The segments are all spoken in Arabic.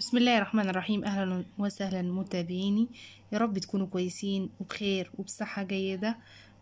بسم الله الرحمن الرحيم اهلا وسهلا متابعيني يا رب تكونوا كويسين وبخير وبصحة جيدة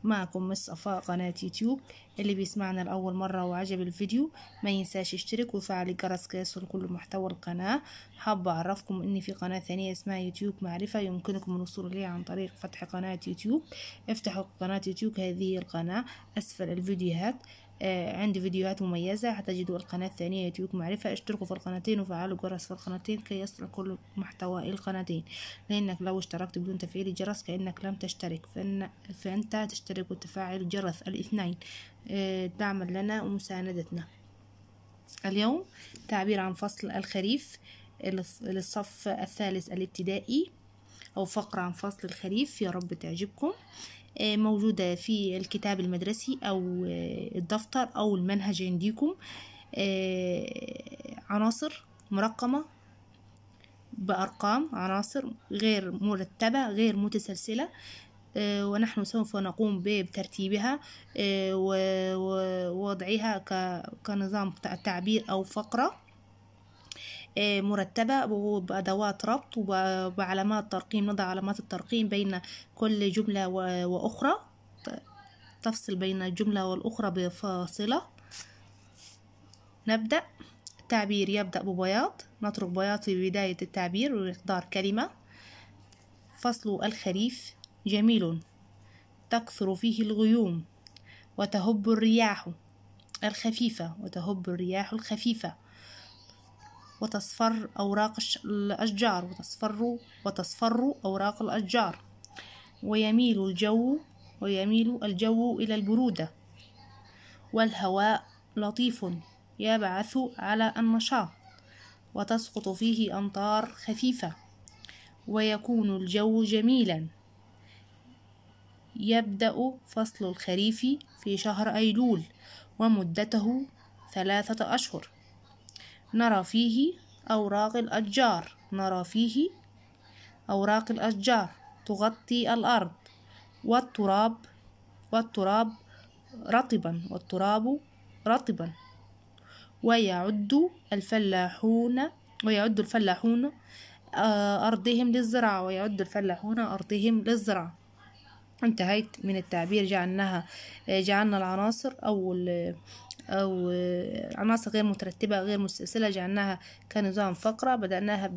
معكم مس صفاء قناة يوتيوب اللي بيسمعنا لأول مرة وعجب الفيديو ما ينساش يشترك ويفعل الجرس يصل كل محتوى القناة حابة أعرفكم إن في قناة ثانية اسمها يوتيوب معرفة يمكنكم الوصول إليها عن طريق فتح قناة يوتيوب افتحوا قناة يوتيوب هذه القناة أسفل الفيديوهات آه، عندي فيديوهات مميزة حتجدوا القناة الثانية يوتيوب معرفة اشتركوا في القناتين وفعلوا جرس في القناتين كي يصل كل محتوى القناتين لأنك لو اشتركت بدون تفعيل الجرس كأنك لم تشترك فإن فأنت تشترك وتفعل جرس الاثنين آه، دعما لنا ومساندتنا اليوم تعبير عن فصل الخريف للصف الثالث الابتدائي أو فقرة عن فصل الخريف يا رب تعجبكم آه، موجودة في الكتاب المدرسي أو آه، الدفتر أو المنهج عنديكم آه، عناصر مرقمة بأرقام عناصر غير مرتبة غير متسلسلة ونحن سوف نقوم بترتيبها ووضعها كنظام تعبير أو فقرة آه، مرتبة بأدوات ربط وعلامات ترقيم نضع علامات الترقيم بين كل جملة وأخرى تفصل بين الجملة والأخرى بفاصلة نبدأ التعبير يبدأ ببياض نترك بياض في بداية التعبير ومقدار كلمة فصل الخريف جميل تكثر فيه الغيوم وتهب الرياح الخفيفة وتهب الرياح الخفيفة وتصفر أوراق الأشجار وتصفر وتصفر أوراق الأشجار ويميل الجو ويميل الجو إلى البرودة والهواء لطيف يبعث على النشاط وتسقط فيه أمطار خفيفة ويكون الجو جميلا يبدأ فصل الخريف في شهر أيلول ومدته ثلاثة أشهر نرى فيه أوراق الأشجار نرى فيه أوراق الأشجار تغطي الأرض والتراب والتراب رطبا والتراب رطبا ويعد الفلاحون ويعد الفلاحون آه، أرضهم للزراعة ويعد الفلاحون أرضهم للزراعة انتهيت من التعبير جعلناها جعلنا العناصر أو أو عناصر غير مترتبة غير مسلسلة جعلناها كنظام فقرة بدأناها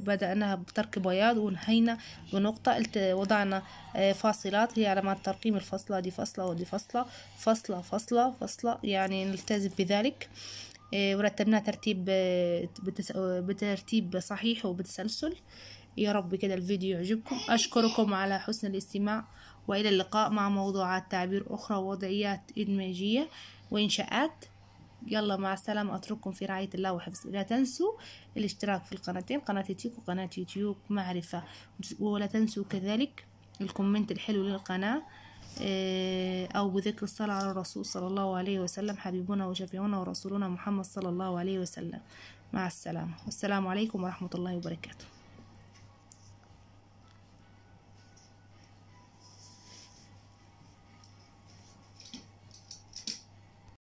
بدأناها بترك بياض ونهينا بنقطة وضعنا آه، فاصلات هي علامات ترقيم الفصلة دي فصلة ودي فصلة فصلة فصلة فصلة يعني نلتزم بذلك آه، ورتبناه ترتيب آه، بترتيب صحيح وبتسلسل يا رب كده الفيديو يعجبكم أشكركم على حسن الاستماع وإلى اللقاء مع موضوعات تعبير أخرى ووضعيات إدماجية وإنشاءات يلا مع السلامة أترككم في رعاية الله وحفظه لا تنسوا الاشتراك في القناتين قناة تيك وقناة يوتيوب معرفة ولا تنسوا كذلك الكومنت الحلو للقناة آه، أو بذكر الصلاة على الرسول صلى الله عليه وسلم حبيبنا وشفيعنا ورسولنا محمد صلى الله عليه وسلم مع السلامة والسلام عليكم ورحمة الله وبركاته